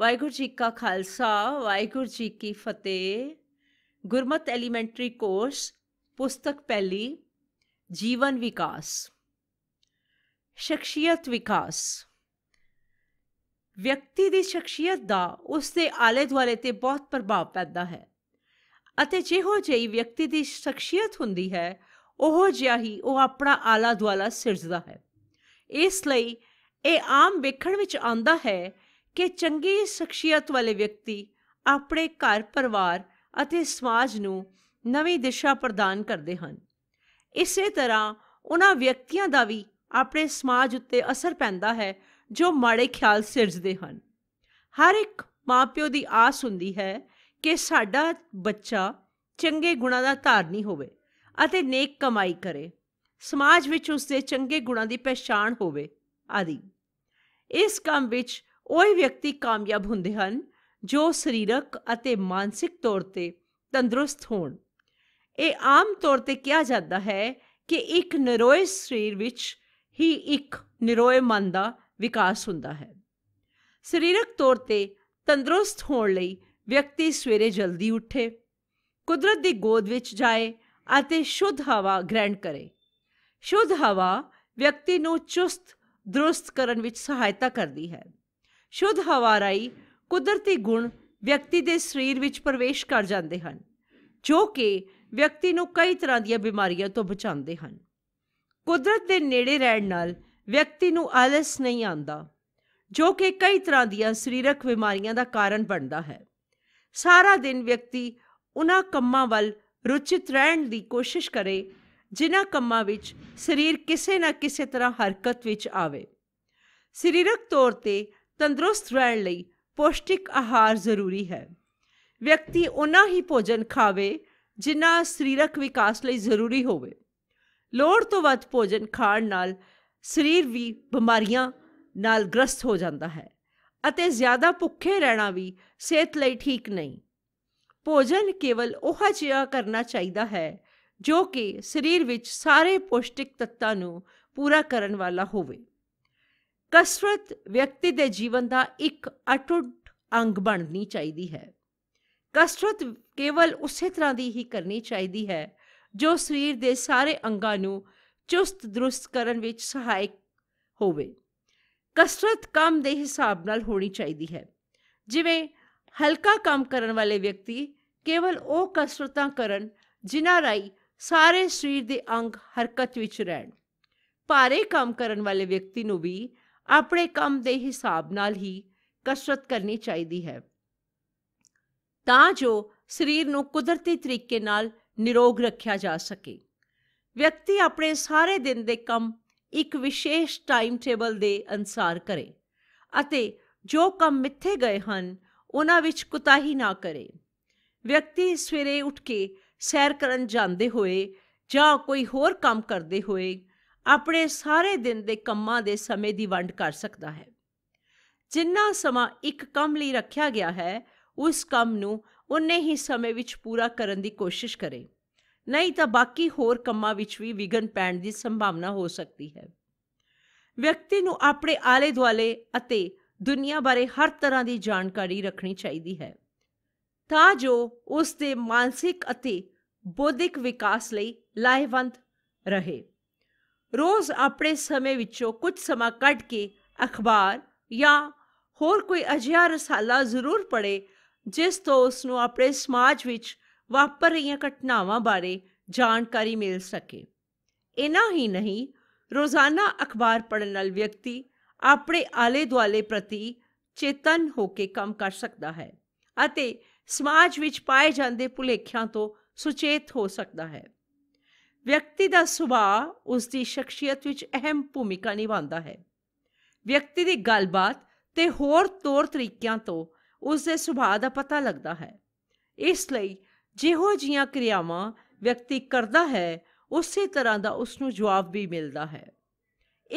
ਵਾਹਿਗੁਰੂ ਜੀ ਕਾ ਖਾਲਸਾ ਵਾਹਿਗੁਰੂ ਜੀ ਕੀ ਫਤਿਹ ਗੁਰਮਤ ਐਲੀਮੈਂਟਰੀ ਕੋਰਸ ਪੁਸਤਕ ਪਹਿਲੀ ਜੀਵਨ ਵਿਕਾਸ ਸ਼ਖਸੀਅਤ ਵਿਕਾਸ ਵਿਅਕਤੀ ਦੀ ਸ਼ਖਸੀਅਤ ਦਾ ਉਸ ਦੇ ਆਲੇ ਦੁਆਲੇ ਤੇ ਬਹੁਤ ਪ੍ਰਭਾਵ ਪੈਂਦਾ ਹੈ ਅਤੇ ਜਿਹੋ ਜਿਹੀ ਵਿਅਕਤੀ ਦੀ ਸ਼ਖਸੀਅਤ ਹੁੰਦੀ ਹੈ ਉਹ ਜਿਹਾ ਹੀ ਉਹ ਆਪਣਾ ਆਲਾ ਦੁਆਲਾ ਸਿਰਜਦਾ ਹੈ ਇਸ ਲਈ ਇਹ ਆਮ ਵੇਖਣ ਵਿੱਚ ਆਉਂਦਾ ਹੈ ਕਿ ਚੰਗੀ ਸ਼ਖਸੀਅਤ ਵਾਲੇ ਵਿਅਕਤੀ ਆਪਣੇ ਘਰ ਪਰਿਵਾਰ ਅਤੇ ਸਮਾਜ ਨੂੰ ਨਵੀਂ ਦਿਸ਼ਾ ਪ੍ਰਦਾਨ ਕਰਦੇ ਹਨ ਇਸੇ ਤਰ੍ਹਾਂ ਉਹਨਾਂ ਵਿਅਕਤੀਆਂ ਦਾ ਵੀ ਆਪਣੇ ਸਮਾਜ ਉੱਤੇ ਅਸਰ ਪੈਂਦਾ ਹੈ ਜੋ ਮਾੜੇ ਖਿਆਲ ਸਿਰਜਦੇ ਹਨ ਹਰ ਇੱਕ ਮਾਪਿਓ ਦੀ ਆਸ ਹੁੰਦੀ ਹੈ ਕਿ ਸਾਡਾ ਬੱਚਾ ਚੰਗੇ ਗੁਣਾਂ ਦਾ ਧਾਰਨੀ ਹੋਵੇ ਅਤੇ ਨੇਕ ਕਮਾਈ ਕਰੇ ਸਮਾਜ ਵਿੱਚ ਉਸ ਦੇ ਚੰਗੇ ਗੁਣਾਂ ਦੀ ਪਛਾਣ ਹੋਵੇ ਆਦਿ ਇਸ ਕੰਮ ਵਿੱਚ ਉਹ ਹੀ ਵਿਅਕਤੀ ਕਾਮਯਾਬ ਹੁੰਦੇ ਹਨ ਜੋ ਸਰੀਰਕ ਅਤੇ ਮਾਨਸਿਕ ਤੌਰ ਤੇ ਤੰਦਰੁਸਤ ਹੋਣ ਇਹ ਆਮ ਤੌਰ ਤੇ ਕਿਹਾ ਜਾਂਦਾ ਹੈ ਕਿ ਇੱਕ ਨਰੋਏ ਸਰੀਰ ਵਿੱਚ ਹੀ ਇੱਕ ਨਿਰੋਏ ਮਨ ਦਾ ਵਿਕਾਸ ਹੁੰਦਾ ਹੈ ਸਰੀਰਕ ਤੌਰ ਤੇ ਤੰਦਰੁਸਤ ਹੋਣ ਲਈ ਵਿਅਕਤੀ ਸਵੇਰੇ ਜਲਦੀ ਉੱਠੇ ਕੁਦਰਤ ਦੀ ਗੋਦ ਵਿੱਚ ਜਾਏ ਅਤੇ ਸ਼ੁੱਧ ਹਵਾ ਗ੍ਰਹਿਣ ਕਰੇ ਸ਼ੁੱਧ ਹਵਾ ਵਿਅਕਤੀ ਨੂੰ ਚੁਸਤ ਦਰੁਸਤ ਕਰਨ ਵਿੱਚ ਸਹਾਇਤਾ ਕਰਦੀ ਹੈ ਸ਼ੁੱਧ ਹਵਾ ਰਾਈ ਕੁਦਰਤੀ ਗੁਣ ਵਿਅਕਤੀ ਦੇ ਸਰੀਰ ਵਿੱਚ ਪ੍ਰਵੇਸ਼ ਕਰ ਜਾਂਦੇ ਹਨ ਜੋ ਕਿ ਵਿਅਕਤੀ ਨੂੰ ਕਈ ਤਰ੍ਹਾਂ ਦੀਆਂ ਬਿਮਾਰੀਆਂ ਤੋਂ ਬਚਾਉਂਦੇ ਹਨ ਕੁਦਰਤ ਦੇ ਨੇੜੇ ਰਹਿਣ ਨਾਲ ਵਿਅਕਤੀ ਨੂੰ ਆਲਸ ਨਹੀਂ ਆਉਂਦਾ ਜੋ ਕਿ ਕਈ ਤਰ੍ਹਾਂ ਦੀਆਂ ਸਰੀਰਕ ਬਿਮਾਰੀਆਂ ਦਾ ਕਾਰਨ ਬਣਦਾ ਹੈ ਸਾਰਾ ਦਿਨ ਵਿਅਕਤੀ ਉਹਨਾਂ ਕੰਮਾਂ ਵੱਲ ਰੁਚਿਤ ਰਹਿਣ ਦੀ ਕੋਸ਼ਿਸ਼ ਕਰੇ ਜਿਨ੍ਹਾਂ ਕੰਮਾਂ ਵਿੱਚ ਸਰੀਰ ਕਿਸੇ ਨਾ ਕਿਸੇ ਤਰ੍ਹਾਂ ਹਰਕਤ ਵਿੱਚ ਆਵੇ ਸਰੀਰਕ ਤੌਰ ਤੇ ਤੰਦਰੁਸਤ ਰਹਿਣ ਲਈ ਪੌਸ਼ਟਿਕ ਆਹਾਰ ਜ਼ਰੂਰੀ ਹੈ ਵਿਅਕਤੀ ਉਹਨਾਂ ਹੀ ਭੋਜਨ ਖਾਵੇ ਜਿੰਨਾ ਸਰੀਰਕ ਵਿਕਾਸ ਲਈ ਜ਼ਰੂਰੀ ਹੋਵੇ ਲੋੜ ਤੋਂ ਵੱਧ ਭੋਜਨ ਖਾਣ ਨਾਲ ਸਰੀਰ ਵੀ ਬਿਮਾਰੀਆਂ ਨਾਲ ਗ੍ਰਸਤ ਹੋ ਜਾਂਦਾ ਹੈ ਅਤੇ ਜ਼ਿਆਦਾ ਭੁੱਖੇ ਰਹਿਣਾ ਵੀ ਸਿਹਤ ਲਈ ਠੀਕ ਨਹੀਂ ਭੋਜਨ ਕੇਵਲ ਉਹ ਜਿਹਾ ਕਰਨਾ ਚਾਹੀਦਾ ਹੈ ਜੋ ਕਿ ਸਰੀਰ ਵਿੱਚ ਸਾਰੇ ਪੋਸ਼ਟਿਕ ਤੱਤਾਂ ਨੂੰ ਪੂਰਾ ਕਰਨ ਵਾਲਾ ਹੋਵੇ ਕਸਰਤ ਵਿਅਕਤੀ ਦੇ ਜੀਵਨ ਦਾ ਇੱਕ ਅਟੁੱਟ ਅੰਗ ਬਣਨੀ ਚਾਹੀਦੀ ਹੈ ਕਸਰਤ ਕੇਵਲ ਉਸੇ ਤਰ੍ਹਾਂ ਦੀ ਹੀ ਕਰਨੀ ਚਾਹੀਦੀ ਹੈ ਜੋ ਸਰੀਰ ਦੇ ਸਾਰੇ ਅੰਗਾਂ ਨੂੰ ਚੁਸਤ ਦਰੁਸਤ ਕਰਨ ਵਿੱਚ ਸਹਾਇਕ ਹੋਵੇ ਕਸਰਤ ਕੰਮ ਦੇ ਹਿਸਾਬ ਨਾਲ ਹੋਣੀ ਚਾਹੀਦੀ ਹੈ ਜਿਵੇਂ ਹਲਕਾ ਕੰਮ ਕਰਨ ਵਾਲੇ ਵਿਅਕਤੀ ਕੇਵਲ ਉਹ ਕਸਰਤਾਂ ਕਰਨ ਜਿਨ੍ਹਾਂ ਰਾਈ ਸਾਰੇ ਸਰੀਰ ਦੇ ਅੰਗ ਹਰਕਤ ਵਿੱਚ ਰਹਿਣ ਭਾਰੇ ਕੰਮ ਕਰਨ ਵਾਲੇ ਵਿਅਕਤੀ ਨੂੰ ਵੀ ਆਪਣੇ ਕੰਮ ਦੇ ਹਿਸਾਬ ਨਾਲ ਹੀ ਕਸਰਤ ਕਰਨੀ ਚਾਹੀਦੀ ਹੈ ਤਾਂ ਜੋ ਸਰੀਰ ਨੂੰ ਕੁਦਰਤੀ ਤਰੀਕੇ ਨਾਲ ਨਿਰੋਗ ਰੱਖਿਆ ਜਾ ਸਕੇ ਵਿਅਕਤੀ ਆਪਣੇ ਸਾਰੇ ਦਿਨ ਦੇ ਕੰਮ ਇੱਕ ਵਿਸ਼ੇਸ਼ ਟਾਈਮ ਟੇਬਲ ਦੇ ਅਨਸਾਰ ਕਰੇ ਅਤੇ ਜੋ ਕੰਮ ਮਿੱਥੇ ਗਏ ਹਨ ਉਹਨਾਂ ਵਿੱਚ ਕੁਤਾਹੀ ਨਾ ਕਰੇ ਵਿਅਕਤੀ ਸਵੇਰੇ ਉੱਠ ਕੇ ਸੈਰ ਕਰਨ ਜਾਂਦੇ ਹੋਏ ਜਾਂ ਕੋਈ ਹੋਰ ਕੰਮ ਕਰਦੇ ਹੋਏ ਆਪਣੇ ਸਾਰੇ ਦਿਨ ਦੇ ਕੰਮਾਂ ਦੇ ਸਮੇਂ ਦੀ ਵੰਡ ਕਰ ਸਕਦਾ ਹੈ ਜਿੰਨਾ ਸਮਾਂ ਇੱਕ ਕੰਮ ਲਈ ਰੱਖਿਆ ਗਿਆ ਹੈ ਉਸ ਕੰਮ ਨੂੰ ਉਨੇ ਹੀ ਸਮੇਂ ਵਿੱਚ ਪੂਰਾ ਕਰਨ ਦੀ ਕੋਸ਼ਿਸ਼ ਕਰੇ ਨਹੀਂ ਤਾਂ ਬਾਕੀ ਹੋਰ ਕੰਮਾਂ ਵਿੱਚ ਵੀ ਵਿਗਨ ਪੈਣ ਦੀ ਸੰਭਾਵਨਾ ਹੋ ਸਕਦੀ ਹੈ ਵਿਅਕਤੀ ਨੂੰ ਆਪਣੇ ਆਲੇ-ਦੁਆਲੇ ਅਤੇ ਦੁਨੀਆ ਬਾਰੇ ਹਰ ਤਰ੍ਹਾਂ ਦੀ ਜਾਣਕਾਰੀ ਰੱਖਣੀ ਚਾਹੀਦੀ ਹੈ ਤਾਂ ਜੋ ਉਸ ਦੇ ਮਾਨਸਿਕ ਅਤੇ ਬੌਧਿਕ ਵਿਕਾਸ ਲਈ ਲਾਹੇਵੰਦ ਰਹੇ ਰੋਜ਼ ਆਪਣੇ ਸਮੇਂ ਵਿੱਚੋਂ ਕੁਝ ਸਮਾਂ ਕੱਢ ਕੇ ਅਖਬਾਰ ਜਾਂ ਹੋਰ ਕੋਈ ਅਜਿਹਾ ਰਸਾਲਾ ਜ਼ਰੂਰ ਪੜ੍ਹੇ ਜਿਸ ਤੋਂ ਉਸ ਨੂੰ ਆਪਣੇ ਸਮਾਜ ਵਿੱਚ ਵਾਪਰ ਰਹੀਆਂ ਘਟਨਾਵਾਂ ਬਾਰੇ ਜਾਣਕਾਰੀ ਮਿਲ ਸਕੇ ਇਨਾ ਹੀ ਨਹੀਂ ਰੋਜ਼ਾਨਾ ਅਖਬਾਰ ਪੜਨ ਨਾਲ ਵਿਅਕਤੀ ਆਪਣੇ ਆਲੇ ਦੁਆਲੇ ਪ੍ਰਤੀ ਚੇਤਨ ਹੋ ਕੇ ਕੰਮ ਕਰ ਸਕਦਾ ਹੈ ਅਤੇ ਸਮਾਜ ਵਿੱਚ ਪਾਏ ਜਾਂਦੇ ਭੁਲੇਖਿਆਂ ਤੋਂ ਸੁਚੇਤ ਹੋ ਸਕਦਾ ਹੈ ਵਿਅਕਤੀ ਦਾ ਸੁਭਾਅ ਉਸ ਦੀ ਸ਼ਖਸੀਅਤ ਵਿੱਚ ਅਹਿਮ ਭੂਮਿਕਾ ਨਿਭਾਉਂਦਾ ਹੈ ਵਿਅਕਤੀ ਦੀ ਗੱਲਬਾਤ ਤੇ ਹੋਰ ਤੌਰ ਤਰੀਕਿਆਂ ਤੋਂ ਉਸ ਦੇ ਸੁਭਾਅ ਦਾ ਪਤਾ ਲੱਗਦਾ ਹੈ ਇਸ ਲਈ ਜਿਹੋ ਜੀਆਂ ਕਿਰਿਆਵਾਂ ਵਿਅਕਤੀ ਕਰਦਾ ਹੈ ਉਸੇ ਤਰ੍ਹਾਂ ਦਾ ਉਸ ਨੂੰ ਜਵਾਬ ਵੀ ਮਿਲਦਾ ਹੈ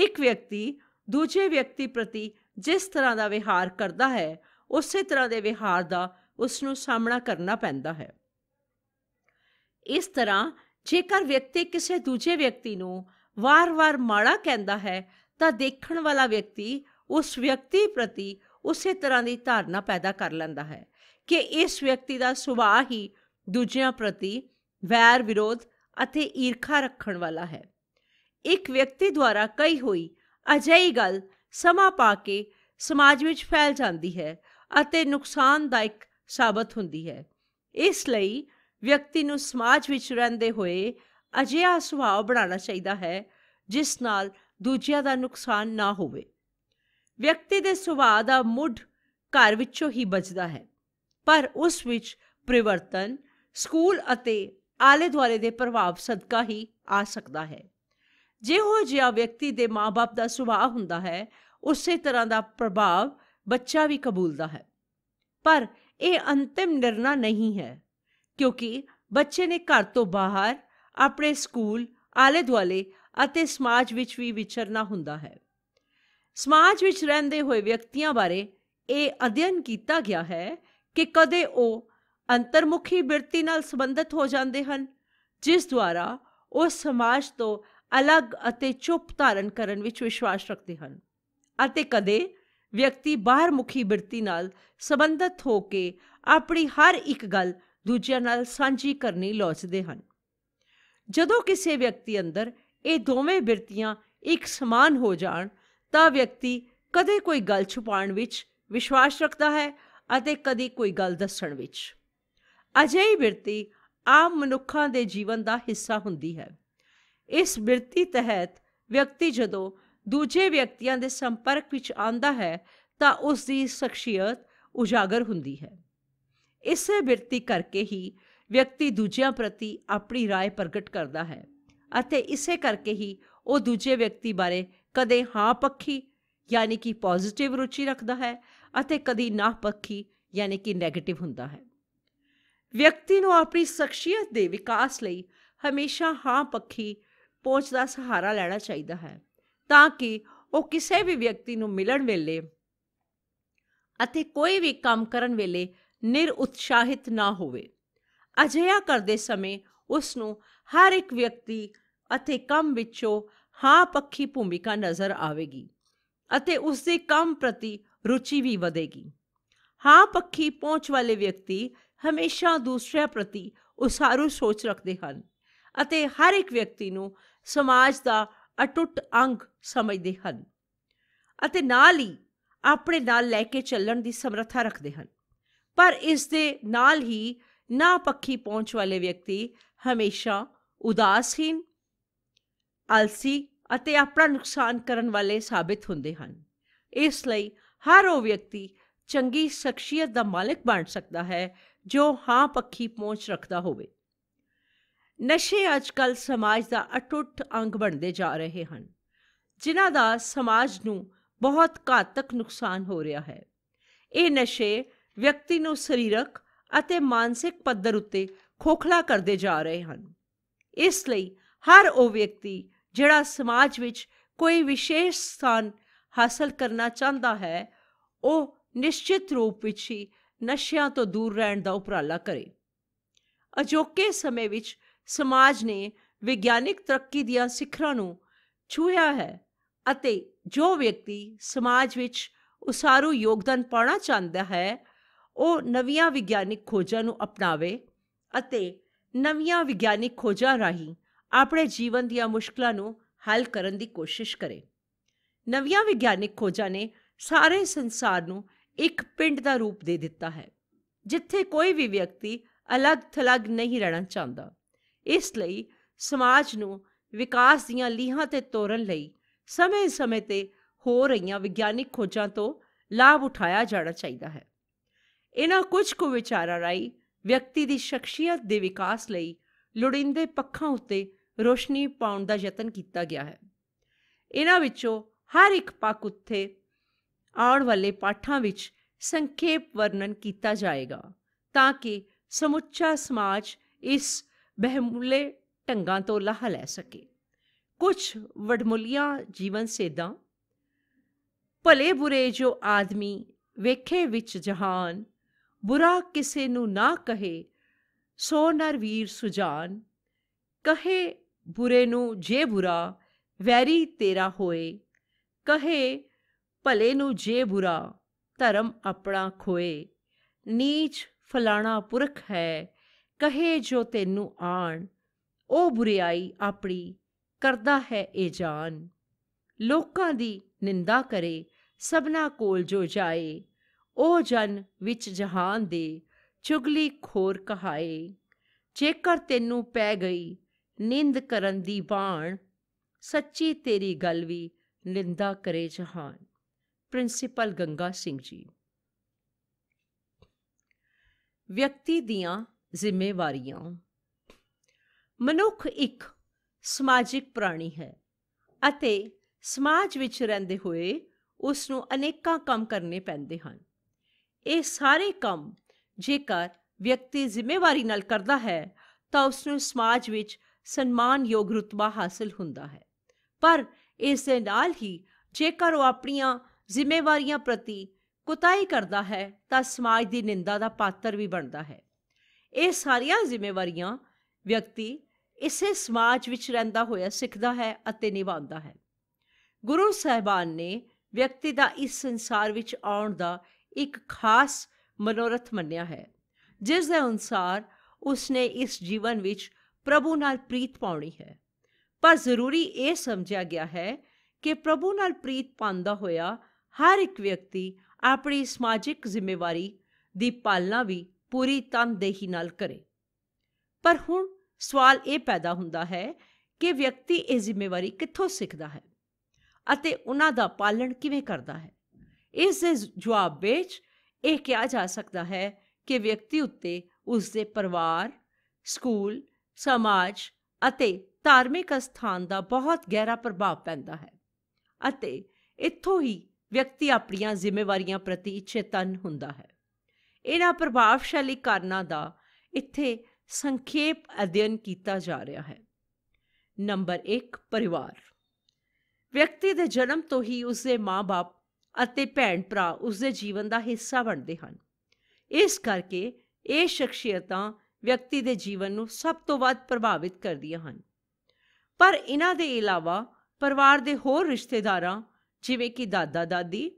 ਇੱਕ ਵਿਅਕਤੀ ਦੂਜੇ ਵਿਅਕਤੀ ਪ੍ਰਤੀ ਜਿਸ ਤਰ੍ਹਾਂ ਦਾ ਵਿਹਾਰ ਕਰਦਾ ਹੈ ਉਸੇ ਤਰ੍ਹਾਂ ਦੇ ਵਿਹਾਰ ਦਾ ਉਸ ਨੂੰ ਸਾਹਮਣਾ ਕਰਨਾ ਪੈਂਦਾ ਹੈ ਇਸ ਤਰ੍ਹਾਂ ਜੇਕਰ ਵਿਅਕਤੀ ਕਿਸੇ ਦੂਜੇ ਵਿਅਕਤੀ ਨੂੰ ਵਾਰ-ਵਾਰ ਮਾੜਾ ਕਹਿੰਦਾ ਹੈ ਤਾਂ ਦੇਖਣ ਵਾਲਾ ਵਿਅਕਤੀ ਉਸ ਵਿਅਕਤੀ ਪ੍ਰਤੀ ਉਸੇ ਤਰ੍ਹਾਂ ਦੀ ਧਾਰਨਾ ਪੈਦਾ ਕਰ ਲੈਂਦਾ ਹੈ ਕਿ ਇਸ ਵਿਅਕਤੀ ਦਾ ਸੁਭਾਅ ਹੀ ਦੂਜਿਆਂ ਪ੍ਰਤੀ ਵੈਰ ਵਿਰੋਧ ਅਤੇ ਈਰਖਾ ਰੱਖਣ ਵਾਲਾ ਹੈ ਇੱਕ ਵਿਅਕਤੀ ਦੁਆਰਾ ਕਹੀ ਹੋਈ ਅਜਿਹੀ ਗੱਲ ਸਮਾ ਪਾ ਕੇ ਸਮਾਜ ਵਿੱਚ ਫੈਲ ਜਾਂਦੀ ਹੈ ਅਤੇ ਨੁਕਸਾਨਦਾਇਕ ਸਾਬਤ ਹੁੰਦੀ ਹੈ ਇਸ ਲਈ ਵਿਅਕਤੀ ਨੂੰ ਸਮਾਜ ਵਿੱਚ ਰਹਿੰਦੇ ਹੋਏ ਅਜਿਹਾ ਸੁਭਾਅ ਬਣਾਉਣਾ ਚਾਹੀਦਾ ਹੈ ਜਿਸ ਨਾਲ ਦੂਜਿਆਂ ਦਾ ਨੁਕਸਾਨ ਨਾ ਹੋਵੇ ਵਿਅਕਤੀ ਦੇ ਸੁਭਾਅ ਦਾ ਮੁੱਢ ਘਰ ਵਿੱਚੋਂ ਹੀ ਬਚਦਾ ਹੈ ਪਰ ਉਸ ਵਿੱਚ ਪਰਿਵਰਤਨ ਸਕੂਲ ਅਤੇ ਆਲੇ-ਦੁਆਲੇ ਦੇ ਪ੍ਰਭਾਵ ਸਦਕਾ ਹੀ ਆ ਸਕਦਾ ਹੈ ਜਿਹੋ ਜਿਹਾ ਵਿਅਕਤੀ ਦੇ ਮਾਪੇ ਦਾ ਸੁਭਾਅ ਹੁੰਦਾ ਹੈ ਉਸੇ ਤਰ੍ਹਾਂ ਦਾ ਪ੍ਰਭਾਵ ਬੱਚਾ ਵੀ ਕਬੂਲਦਾ ਹੈ ਪਰ ਇਹ ਅੰਤਿਮ ਨਿਰਣਾ ਨਹੀਂ ਹੈ ਕਿਉਂਕਿ ਬੱਚੇ ਨੇ ਘਰ ਤੋਂ ਬਾਹਰ ਆਪਣੇ ਸਕੂਲ ਆਲੇ ਦੁਆਲੇ ਅਤੇ ਸਮਾਜ ਵਿੱਚ ਵੀ ਵਿਚਰਨਾ ਹੁੰਦਾ ਹੈ ਸਮਾਜ ਵਿੱਚ ਰਹਿੰਦੇ ਹੋਏ ਵਿਅਕਤੀਆਂ ਬਾਰੇ ਇਹ ਅਧਿਐਨ ਕੀਤਾ ਗਿਆ ਹੈ ਕਿ ਕਦੇ ਉਹ ਅੰਤਰਮੁਖੀ ਬਿਰਤੀ ਨਾਲ ਸੰਬੰਧਿਤ ਹੋ ਜਾਂਦੇ ਹਨ ਜਿਸ ਦੁਆਰਾ ਉਹ ਸਮਾਜ ਤੋਂ ਅਲੱਗ ਅਤੇ ਚੁੱਪ ਧਾਰਨ ਕਰਨ ਵਿੱਚ ਵਿਸ਼ਵਾਸ ਰੱਖਦੇ ਹਨ ਅਤੇ ਕਦੇ ਵਿਅਕਤੀ ਬਾਹਰਮੁਖੀ ਬਿਰਤੀ ਨਾਲ ਸੰਬੰਧਿਤ ਹੋ ਕੇ ਆਪਣੀ ਹਰ ਇੱਕ ਗੱਲ ਦੂਜਿਆਂ ਨਾਲ ਸਾਂਝੀ ਕਰਨੀ ਲੋਚਦੇ ਹਨ ਜਦੋਂ ਕਿਸੇ ਵਿਅਕਤੀ ਅੰਦਰ ਇਹ ਦੋਵੇਂ ਬਿਰਤੀਆਂ ਇੱਕ ਸਮਾਨ ਹੋ ਜਾਣ ਤਾਂ ਵਿਅਕਤੀ ਕਦੇ ਕੋਈ ਗੱਲ ਛੁਪਾਉਣ ਵਿੱਚ ਵਿਸ਼ਵਾਸ ਰੱਖਦਾ ਹੈ ਅਤੇ ਕਦੀ ਕੋਈ ਗੱਲ ਦੱਸਣ ਵਿੱਚ ਅਜਿਹੀ ਬਿਰਤੀ ਆਮ ਮਨੁੱਖਾਂ ਦੇ ਜੀਵਨ ਦਾ ਹਿੱਸਾ ਹੁੰਦੀ ਹੈ ਇਸ ਬਿਰਤੀ ਤਹਿਤ ਵਿਅਕਤੀ ਜਦੋਂ ਦੂਜੇ ਵਿਅਕਤੀਆਂ ਦੇ ਸੰਪਰਕ ਵਿੱਚ ਆਉਂਦਾ ਹੈ ਤਾਂ ਉਸ ਦੀ ਸ਼ਖਸੀਅਤ ਉਜਾਗਰ ਹੁੰਦੀ ਹੈ ਇਸੇ ਬਿਰਤੀ ਕਰਕੇ ਹੀ ਵਿਅਕਤੀ ਦੂਜਿਆਂ ਪ੍ਰਤੀ ਆਪਣੀ رائے ਪ੍ਰਗਟ ਕਰਦਾ ਹੈ ਅਤੇ ਇਸੇ ਕਰਕੇ ਹੀ ਉਹ ਦੂਜੇ ਵਿਅਕਤੀ ਬਾਰੇ ਕਦੇ ਹਾਂ ਪੱਖੀ ਯਾਨੀ ਕਿ ਪੋਜ਼ਿਟਿਵ ਰੁਚੀ ਰੱਖਦਾ ਹੈ ਅਤੇ ਕਦੀ ਨਾ ਪੱਖੀ ਯਾਨੀ ਕਿ 네ਗੇਟਿਵ ਹੁੰਦਾ ਹੈ ਵਿਅਕਤੀ ਨੂੰ ਆਪਣੀ ਸ਼ਖਸੀਅਤ ਦੇ ਵਿਕਾਸ ਲਈ ਹਮੇਸ਼ਾ ਹਾਂ ਪੱਖੀ ਪਹੁੰਚ ਦਾ ਸਹਾਰਾ ਲੈਣਾ ਚਾਹੀਦਾ ਹੈ ਤਾਂ ਕਿ ਉਹ ਕਿਸੇ ਵੀ ਵਿਅਕਤੀ ਨੂੰ ਮਿਲਣ ਵੇਲੇ ਅਤੇ ਕੋਈ ਵੀ ਕੰਮ ਕਰਨ ਵੇਲੇ ਨਿਰਉਤਸ਼ਾਹਿਤ ਨਾ ਹੋਵੇ ਅਜਿਹਾ ਕਰਦੇ ਸਮੇਂ ਉਸ ਨੂੰ ਹਰ ਇੱਕ ਵਿਅਕਤੀ ਅਤੇ ਕੰਮ ਵਿੱਚੋਂ ਹਾਂ ਪੱਖੀ ਭੂਮਿਕਾ ਨਜ਼ਰ ਆਵੇਗੀ ਅਤੇ ਉਸ ਦੇ ਕੰਮ ਪ੍ਰਤੀ ਰੁਚੀ ਵੀ ਵਧੇਗੀ ਹਾਂ ਪੱਖੀ ਪਹੁੰਚ ਵਾਲੇ ਵਿਅਕਤੀ ਹਮੇਸ਼ਾ ਦੂਸਰਿਆਂ ਪ੍ਰਤੀ ਉਸਾਰੂ ਸੋਚ ਰੱਖਦੇ ਹਨ ਅਤੇ ਹਰ ਇੱਕ ਵਿਅਕਤੀ ਨੂੰ ਸਮਾਜ ਦਾ ਅਟੁੱਟ ਅੰਗ ਸਮਝਦੇ ਹਨ ਅਤੇ ਨਾਲ ਹੀ ਆਪਣੇ ਨਾਲ ਲੈ ਕੇ ਚੱਲਣ ਦੀ ਸਮਰੱਥਾ ਰੱਖਦੇ ਹਨ ਪਰ ਇਸ ਦੇ ਨਾਲ ਹੀ ਨਾ ਪੱਕੀ ਪਹੁੰਚ ਵਾਲੇ ਵਿਅਕਤੀ ਹਮੇਸ਼ਾ ਉਦਾਸੀਨ ਆਲਸੀ ਅਤੇ ਆਪਣਾ ਨੁਕਸਾਨ ਕਰਨ ਵਾਲੇ ਸਾਬਿਤ ਹੁੰਦੇ ਹਨ ਇਸ ਲਈ ਹਰ ਉਹ ਵਿਅਕਤੀ ਚੰਗੀ ਸ਼ਖਸੀਅਤ ਦਾ ਮਾਲਕ ਬਣ ਸਕਦਾ ਹੈ ਜੋ ਹਾਂ ਪੱਕੀ ਪਹੁੰਚ ਰੱਖਦਾ ਹੋਵੇ ਨਸ਼ੇ ਅੱਜਕੱਲ ਸਮਾਜ ਦਾ ਅਟੁੱਟ ਅੰਗ ਬਣਦੇ ਜਾ ਰਹੇ ਹਨ ਜਿਨ੍ਹਾਂ ਦਾ ਸਮਾਜ ਨੂੰ ਬਹੁਤ ਘਾਤਕ ਨੁਕਸਾਨ ਹੋ ਰਿਹਾ ਹੈ ਇਹ ਨਸ਼ੇ ਵਿਅਕਤੀ ਨੂੰ ਸਰੀਰਕ ਅਤੇ ਮਾਨਸਿਕ ਪੱਧਰ ਉੱਤੇ ਖੋਖਲਾ ਕਰਦੇ ਜਾ ਰਹੇ ਹਨ ਇਸ ਲਈ ਹਰ ਉਹ ਵਿਅਕਤੀ ਜਿਹੜਾ ਸਮਾਜ ਵਿੱਚ ਕੋਈ ਵਿਸ਼ੇਸ਼ ਸਥਾਨ ਹਾਸਲ ਕਰਨਾ ਚਾਹੁੰਦਾ ਹੈ ਉਹ ਨਿਸ਼ਚਿਤ ਰੂਪ ਵਿੱਚ ਹੀ ਨਸ਼ਿਆਂ ਤੋਂ ਦੂਰ ਰਹਿਣ ਦਾ ਉਪਰਾਲਾ ਕਰੇ ਅਜੋਕੇ ਸਮੇਂ ਵਿੱਚ ਸਮਾਜ ਨੇ ਵਿਗਿਆਨਿਕ ਤਰੱਕੀ ਦੀਆਂ ਸਿਖਰਾਂ ਨੂੰ ਛੂਹਿਆ ਹੈ ਅਤੇ ਜੋ ਵਿਅਕਤੀ ਸਮਾਜ ਵਿੱਚ ਉਸਾਰੂ ਯੋਗਦਾਨ ਪਾਉਣਾ ਚਾਹੁੰਦਾ ਹੈ ਉਹ ਨਵੀਆਂ ਵਿਗਿਆਨਿਕ ਖੋਜਾਂ ਨੂੰ ਅਪਣਾਵੇ ਅਤੇ ਨਵੀਆਂ ਵਿਗਿਆਨਿਕ ਖੋਜਾਂ ਰਾਹੀਂ ਆਪਣੇ ਜੀਵਨ ਦੀਆਂ ਮੁਸ਼ਕਲਾਂ ਨੂੰ ਹੱਲ ਕਰਨ ਦੀ ਕੋਸ਼ਿਸ਼ ਕਰੇ ਨਵੀਆਂ ਵਿਗਿਆਨਿਕ ਖੋਜਾਂ ਨੇ ਸਾਰੇ ਸੰਸਾਰ ਨੂੰ ਇੱਕ ਪਿੰਡ ਦਾ ਰੂਪ ਦੇ ਦਿੱਤਾ ਹੈ ਜਿੱਥੇ ਕੋਈ ਵੀ ਵਿਅਕਤੀ ਅਲੱਗ-ਥਲੱਗ ਨਹੀਂ ਰਹਿਣਾ ਚਾਹੁੰਦਾ ਇਸ ਲਈ ਸਮਾਜ ਨੂੰ ਵਿਕਾਸ ਦੀਆਂ ਲੀਹਾਂ ਤੇ ਤੋਰਨ ਲਈ ਸਮੇਂ-ਸਮੇਂ ਤੇ ਹੋ ਰਹੀਆਂ ਵਿਗਿਆਨਿਕ ਖੋਜਾਂ ਤੋਂ ਲਾਭ ਉਠਾਇਆ ਜਾਣਾ ਚਾਹੀਦਾ ਹੈ ਇਹਨਾਂ ਕੁਝ ਕੁ ਵਿਚਾਰਾਂ ਰਾਈ ਵਿਅਕਤੀ ਦੀ ਸ਼ਖਸੀਅਤ ਦੇ ਵਿਕਾਸ ਲਈ ਲੋੜਿੰਦੇ ਪੱਖਾਂ ਉੱਤੇ ਰੋਸ਼ਨੀ ਪਾਉਣ ਦਾ ਯਤਨ ਕੀਤਾ ਗਿਆ ਹੈ ਇਹਨਾਂ ਵਿੱਚੋਂ ਹਰ ਇੱਕ ਪੱਖ ਉੱਤੇ ਆਉਣ ਵਾਲੇ ਪਾਠਾਂ ਵਿੱਚ ਸੰਖੇਪ ਵਰਣਨ ਕੀਤਾ ਜਾਏਗਾ ਤਾਂ ਕਿ ਸਮੁੱਚਾ ਸਮਾਜ ਇਸ ਬਹਿਮੂਲੇ ਢੰਗਾਂ ਤੋਂ ਲਾਹ ਲੈ ਸਕੇ ਕੁਝ ਵਡਮੁਲੀਆਂ ਜੀਵਨ ਸੇਧਾਂ ਭਲੇ ਬੁਰੇ ਜੋ ਆਦਮੀ ਵੇਖੇ ਵਿੱਚ ਜਹਾਨ ਬੁਰਾ ਕਿਸੇ ਨੂੰ ਨਾ ਕਹੇ ਸੋ ਨਰ ਵੀਰ ਸੁਜਾਨ ਕਹੇ ਬੁਰੇ ਨੂੰ ਜੇ ਬੁਰਾ ਵੈਰੀ ਤੇਰਾ ਹੋਏ ਕਹੇ ਭਲੇ ਨੂੰ ਜੇ ਬੁਰਾ ਧਰਮ ਆਪਣਾ ਖੋਏ ਨੀਚ ਫਲਾਣਾ ਪੁਰਖ ਹੈ ਕਹੇ ਜੋ ਤੈਨੂੰ ਆਣ ਉਹ ਬੁਰੀਾਈ ਆਪਣੀ ਕਰਦਾ ਹੈ ਇਹ ਜਾਨ ਲੋਕਾਂ ਦੀ ਨਿੰਦਾ ਕਰੇ ਸਭਨਾ ਕੋਲ ਜੋ ਜਾਏ ਉਹ ਜਨ ਵਿੱਚ ਜਹਾਨ ਦੇ ਚੁਗਲੀ ਖੋਰ ਕਹਾਏ ਜੇਕਰ ਤੈਨੂੰ ਪੈ ਗਈ ਨਿੰਦ ਕਰਨ ਦੀ ਬਾਣ ਸੱਚੀ ਤੇਰੀ ਗੱਲ ਵੀ ਨਿੰਦਾ ਕਰੇ ਜਹਾਨ ਪ੍ਰਿੰਸੀਪਲ ਗੰਗਾ ਸਿੰਘ ਜੀ ਵਿਅਕਤੀ ਦੀਆਂ ਜ਼ਿੰਮੇਵਾਰੀਆਂ ਮਨੁੱਖ ਇੱਕ ਸਮਾਜਿਕ ਪ੍ਰਾਣੀ ਹੈ ਅਤੇ ਸਮਾਜ ਵਿੱਚ ਰਹਿੰਦੇ ਹੋਏ ਉਸ ਨੂੰ ਅਨੇਕਾਂ ਕੰਮ ਕਰਨੇ ਪੈਂਦੇ ਹਨ ਇਹ ਸਾਰੇ ਕੰਮ ਜੇਕਰ ਵਿਅਕਤੀ ਜ਼ਿੰਮੇਵਾਰੀ ਨਾਲ ਕਰਦਾ ਹੈ ਤਾਂ ਉਸ ਨੂੰ ਸਮਾਜ ਵਿੱਚ ਸਨਮਾਨਯੋਗ ਰੁਤਬਾ ਹਾਸਲ ਹੁੰਦਾ ਹੈ ਪਰ ਇਸ ਦੇ ਨਾਲ ਹੀ ਜੇਕਰ ਉਹ ਆਪਣੀਆਂ ਜ਼ਿੰਮੇਵਾਰੀਆਂ ਪ੍ਰਤੀ ਕੁਤਾਈ ਕਰਦਾ ਹੈ ਤਾਂ ਸਮਾਜ ਦੀ ਨਿੰਦਾ ਦਾ ਪਾਤਰ ਵੀ ਬਣਦਾ ਹੈ ਇਹ ਸਾਰੀਆਂ ਜ਼ਿੰਮੇਵਾਰੀਆਂ ਵਿਅਕਤੀ ਇਸੇ ਸਮਾਜ ਵਿੱਚ ਰਹਿੰਦਾ ਹੋਇਆ ਸਿੱਖਦਾ ਹੈ ਅਤੇ ਨਿਭਾਉਂਦਾ ਹੈ ਗੁਰੂ ਸਾਹਿਬਾਨ ਨੇ ਵਿਅਕਤੀ ਦਾ ਇਸ ਸੰਸਾਰ ਵਿੱਚ ਆਉਣ ਦਾ ਇੱਕ ਖਾਸ ਮਨੋਰਥ ਮੰਨਿਆ ਹੈ ਜਿਸ ਦੇ ਅਨੁਸਾਰ ਉਸਨੇ ਇਸ ਜੀਵਨ ਵਿੱਚ ਪ੍ਰਭੂ ਨਾਲ ਪ੍ਰੀਤ ਪਾਉਣੀ ਹੈ ਪਰ ਜ਼ਰੂਰੀ ਇਹ ਸਮਝਿਆ ਗਿਆ ਹੈ ਕਿ ਪ੍ਰਭੂ ਨਾਲ ਪ੍ਰੀਤ ਪਾਉਂਦਾ ਹੋਇਆ ਹਰ ਇੱਕ ਵਿਅਕਤੀ ਆਪਣੀ ਸਮਾਜਿਕ ਜ਼ਿੰਮੇਵਾਰੀ ਦੀ ਪਾਲਣਾ ਵੀ ਪੂਰੀ ਤਨਦੇਹੀ ਨਾਲ ਕਰੇ ਪਰ ਹੁਣ ਸਵਾਲ ਇਹ ਪੈਦਾ ਹੁੰਦਾ ਹੈ ਕਿ ਵਿਅਕਤੀ ਇਹ ਜ਼ਿੰਮੇਵਾਰੀ ਕਿੱਥੋਂ ਸਿੱਖਦਾ ਹੈ ਅਤੇ ਉਹਨਾਂ ਦਾ ਪਾਲਣ ਕਿਵੇਂ ਕਰਦਾ ਹੈ ਇਸ ਦੇ ਜਵਾਬ ਵਿੱਚ ਇਹ ਕਿਹਾ ਜਾ ਸਕਦਾ ਹੈ ਕਿ ਵਿਅਕਤੀ ਉੱਤੇ ਉਸ ਦੇ ਪਰਿਵਾਰ ਸਕੂਲ ਸਮਾਜ ਅਤੇ ਧਾਰਮਿਕ ਸਥਾਨ ਦਾ ਬਹੁਤ ਗਹਿਰਾ ਪ੍ਰਭਾਵ ਪੈਂਦਾ ਹੈ ਅਤੇ ਇੱਥੋਂ ਹੀ ਵਿਅਕਤੀ ਆਪਣੀਆਂ ਜ਼ਿੰਮੇਵਾਰੀਆਂ ਪ੍ਰਤੀ ਚੇਤਨ ਹੁੰਦਾ ਹੈ ਇਹਨਾਂ ਪ੍ਰਭਾਵਸ਼ਾਲੀ ਕਾਰਨਾਂ ਦਾ ਇੱਥੇ ਸੰਖੇਪ ਅਧਿਐਨ ਕੀਤਾ ਜਾ ਰਿਹਾ ਹੈ ਨੰਬਰ 1 ਪਰਿਵਾਰ ਵਿਅਕਤੀ ਦੇ ਜਨਮ ਤੋਂ ਹੀ ਉਸ ਦੇ ਮਾਪੇ ਅਤੇ ਭੈਣ ਭਰਾ ਉਸ ਦੇ ਜੀਵਨ ਦਾ ਹਿੱਸਾ ਬਣਦੇ ਹਨ ਇਸ ਕਰਕੇ ਇਹ ਸ਼ਖਸੀਅਤਾਂ ਵਿਅਕਤੀ ਦੇ ਜੀਵਨ ਨੂੰ ਸਭ ਤੋਂ ਵੱਧ ਪ੍ਰਭਾਵਿਤ ਕਰਦੀਆਂ ਹਨ ਪਰ ਇਹਨਾਂ ਦੇ ਇਲਾਵਾ ਪਰਿਵਾਰ ਦੇ ਹੋਰ ਰਿਸ਼ਤੇਦਾਰਾਂ ਜਿਵੇਂ ਕਿ ਦਾਦਾ ਦਾਦੀ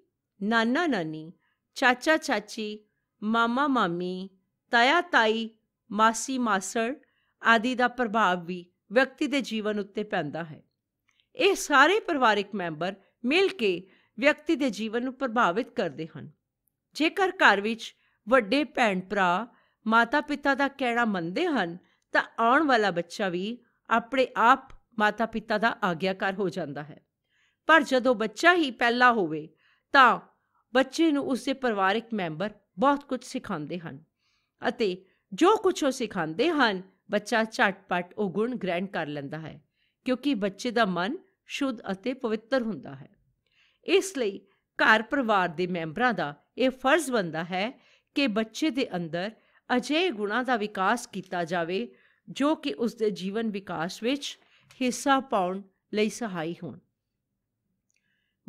ਨਾਨਾ ਨਾਨੀ ਚਾਚਾ ਚਾਚੀ ਮਾਮਾ ਮਾਮੀ ਤਾਇਆ ਤਾਈ ਮਾਸੀ ਮਾਸੜ ਆਦਿ ਦਾ ਪ੍ਰਭਾਵ ਵੀ ਵਿਅਕਤੀ ਦੇ ਜੀਵਨ ਉੱਤੇ ਪੈਂਦਾ ਹੈ ਇਹ ਸਾਰੇ ਪਰਿਵਾਰਿਕ ਮੈਂਬਰ ਮਿਲ ਕੇ ਵਿਅਕਤੀ ਦੇ ਜੀਵਨ ਨੂੰ ਪ੍ਰਭਾਵਿਤ ਕਰਦੇ ਹਨ ਜੇਕਰ ਘਰ ਵਿੱਚ ਵੱਡੇ ਭੈਣ ਭਰਾ ਮਾਤਾ-ਪਿਤਾ ਦਾ ਕਹਿਣਾ ਮੰਨਦੇ ਹਨ ਤਾਂ ਆਉਣ ਵਾਲਾ ਬੱਚਾ ਵੀ ਆਪਣੇ ਆਪ ਮਾਤਾ-ਪਿਤਾ ਦਾ ਆਗਿਆਕਾਰ ਹੋ ਜਾਂਦਾ ਹੈ ਪਰ ਜਦੋਂ ਬੱਚਾ ਹੀ ਪਹਿਲਾ ਹੋਵੇ ਤਾਂ ਬੱਚੇ ਨੂੰ ਉਸੇ ਪਰਿਵਾਰਿਕ ਮੈਂਬਰ ਬਹੁਤ ਕੁਝ ਸਿਖਾਉਂਦੇ ਹਨ ਅਤੇ ਜੋ ਕੁਝ ਉਹ ਸਿਖਾਉਂਦੇ ਹਨ ਬੱਚਾ ਝਟਪਟ ਉਹ ਗੁਣ ਗ੍ਰਹਿਣ ਕਰ ਲੈਂਦਾ ਹੈ ਕਿਉਂਕਿ ਬੱਚੇ ਦਾ ਮਨ ਸ਼ੁੱਧ ਅਤੇ ਪਵਿੱਤਰ ਹੁੰਦਾ ਹੈ ਇਸ ਲਈ ਘਰ ਪਰਿਵਾਰ ਦੇ ਮੈਂਬਰਾਂ ਦਾ ਇਹ ਫਰਜ਼ ਬਣਦਾ ਹੈ ਕਿ ਬੱਚੇ ਦੇ ਅੰਦਰ ਅਜੇ ਗੁਣਾ ਦਾ ਵਿਕਾਸ ਕੀਤਾ ਜਾਵੇ ਜੋ ਕਿ ਉਸ ਦੇ ਜੀਵਨ ਵਿਕਾਸ ਵਿੱਚ ਹਿੱਸਾ ਪਾਉਣ ਲਈ ਸਹਾਈ ਹੋਣ